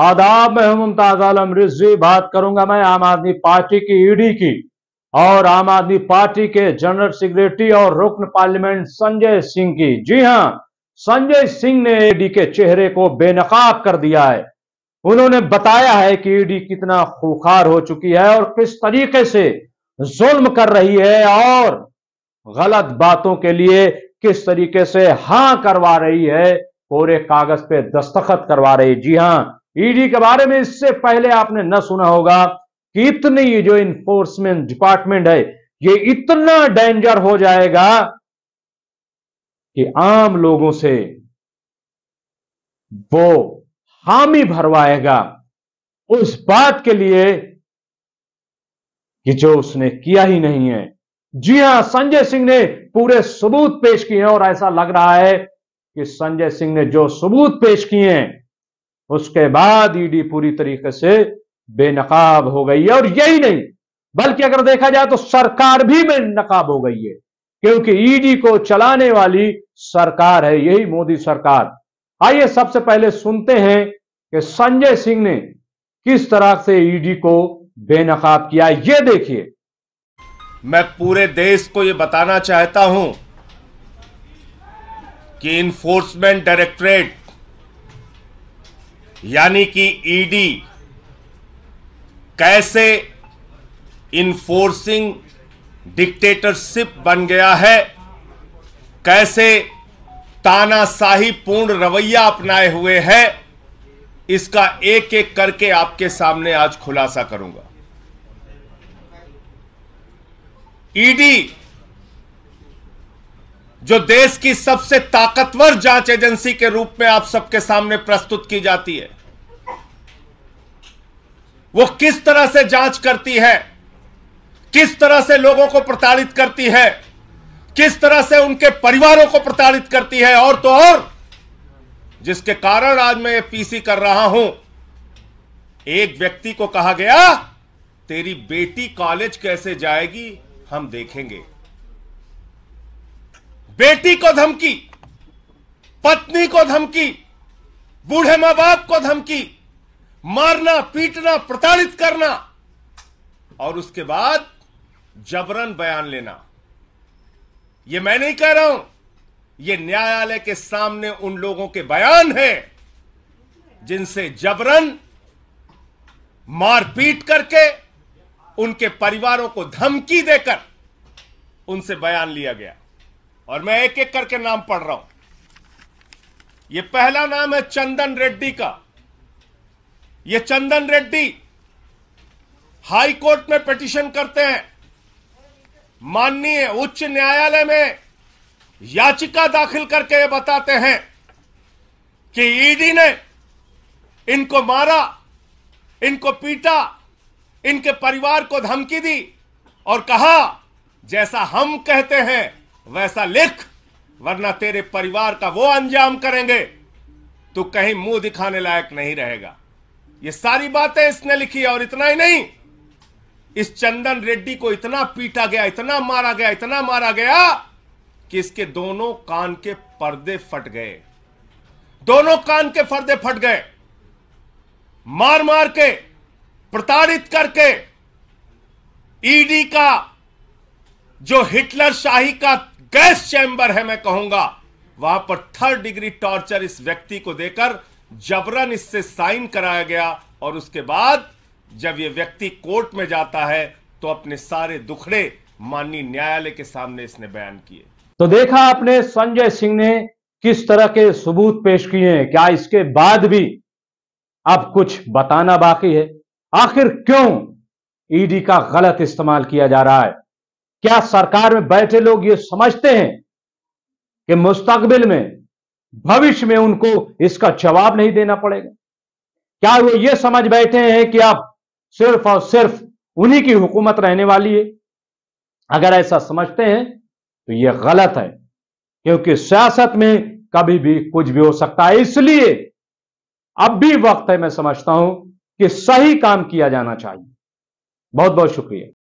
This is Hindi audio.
आदाब मैं मुमताज आलम रिजवी बात करूंगा मैं आम आदमी पार्टी की ईडी की और आम आदमी पार्टी के जनरल सेक्रेटरी और रुकन पार्लियामेंट संजय सिंह की जी हां संजय सिंह ने ईडी के चेहरे को बेनकाब कर दिया है उन्होंने बताया है कि ईडी कितना खुखार हो चुकी है और किस तरीके से जुल्म कर रही है और गलत बातों के लिए किस तरीके से हां करवा रही है कोरे कागज पे दस्तखत करवा रही जी हां ईडी e के बारे में इससे पहले आपने न सुना होगा कि इतनी जो इन्फोर्समेंट डिपार्टमेंट है ये इतना डेंजर हो जाएगा कि आम लोगों से वो हामी भरवाएगा उस बात के लिए कि जो उसने किया ही नहीं है जी हां संजय सिंह ने पूरे सबूत पेश किए हैं और ऐसा लग रहा है कि संजय सिंह ने जो सबूत पेश किए हैं उसके बाद ईडी पूरी तरीके से बेनकाब हो गई है और यही नहीं बल्कि अगर देखा जाए तो सरकार भी बेनकाब हो गई है क्योंकि ईडी को चलाने वाली सरकार है यही मोदी सरकार आइए सबसे पहले सुनते हैं कि संजय सिंह ने किस तरह से ईडी को बेनकाब किया ये देखिए मैं पूरे देश को यह बताना चाहता हूं कि इन्फोर्समेंट डायरेक्टरेट यानी कि ईडी e कैसे इन्फोर्सिंग डिक्टेटरशिप बन गया है कैसे तानाशाही पूर्ण रवैया अपनाए हुए है इसका एक एक करके आपके सामने आज खुलासा करूंगा ईडी e जो देश की सबसे ताकतवर जांच एजेंसी के रूप में आप सबके सामने प्रस्तुत की जाती है वो किस तरह से जांच करती है किस तरह से लोगों को प्रताड़ित करती है किस तरह से उनके परिवारों को प्रताड़ित करती है और तो और जिसके कारण आज मैं ये पीसी कर रहा हूं एक व्यक्ति को कहा गया तेरी बेटी कॉलेज कैसे जाएगी हम देखेंगे बेटी को धमकी पत्नी को धमकी बूढ़े मां बाप को धमकी मारना पीटना प्रताड़ित करना और उसके बाद जबरन बयान लेना यह मैं नहीं कह रहा हूं यह न्यायालय के सामने उन लोगों के बयान है जिनसे जबरन मारपीट करके उनके परिवारों को धमकी देकर उनसे बयान लिया गया और मैं एक एक करके नाम पढ़ रहा हूं यह पहला नाम है चंदन रेड्डी का यह चंदन रेड्डी हाई कोर्ट में पिटिशन करते हैं माननीय उच्च न्यायालय में याचिका दाखिल करके ये बताते हैं कि ईडी ने इनको मारा इनको पीटा इनके परिवार को धमकी दी और कहा जैसा हम कहते हैं वैसा लिख वरना तेरे परिवार का वो अंजाम करेंगे तो कहीं मुंह दिखाने लायक नहीं रहेगा ये सारी बातें इसने लिखी और इतना ही नहीं इस चंदन रेड्डी को इतना पीटा गया इतना मारा गया इतना मारा गया कि इसके दोनों कान के पर्दे फट गए दोनों कान के पर्दे फट गए मार मार के प्रताड़ित करके ईडी का जो हिटलर शाही का गैस चैम्बर है मैं कहूंगा वहां पर थर्ड डिग्री टॉर्चर इस व्यक्ति को देकर जबरन इससे साइन कराया गया और उसके बाद जब यह व्यक्ति कोर्ट में जाता है तो अपने सारे दुखड़े माननीय न्यायालय के सामने इसने बयान किए तो देखा आपने संजय सिंह ने किस तरह के सबूत पेश किए हैं क्या इसके बाद भी अब कुछ बताना बाकी है आखिर क्यों ईडी का गलत इस्तेमाल किया जा रहा है क्या सरकार में बैठे लोग ये समझते हैं कि मुस्तकबिल में भविष्य में उनको इसका जवाब नहीं देना पड़ेगा क्या वो ये समझ बैठे हैं कि आप सिर्फ और सिर्फ उन्हीं की हुकूमत रहने वाली है अगर ऐसा समझते हैं तो ये गलत है क्योंकि सियासत में कभी भी कुछ भी हो सकता है इसलिए अब भी वक्त है मैं समझता हूं कि सही काम किया जाना चाहिए बहुत बहुत शुक्रिया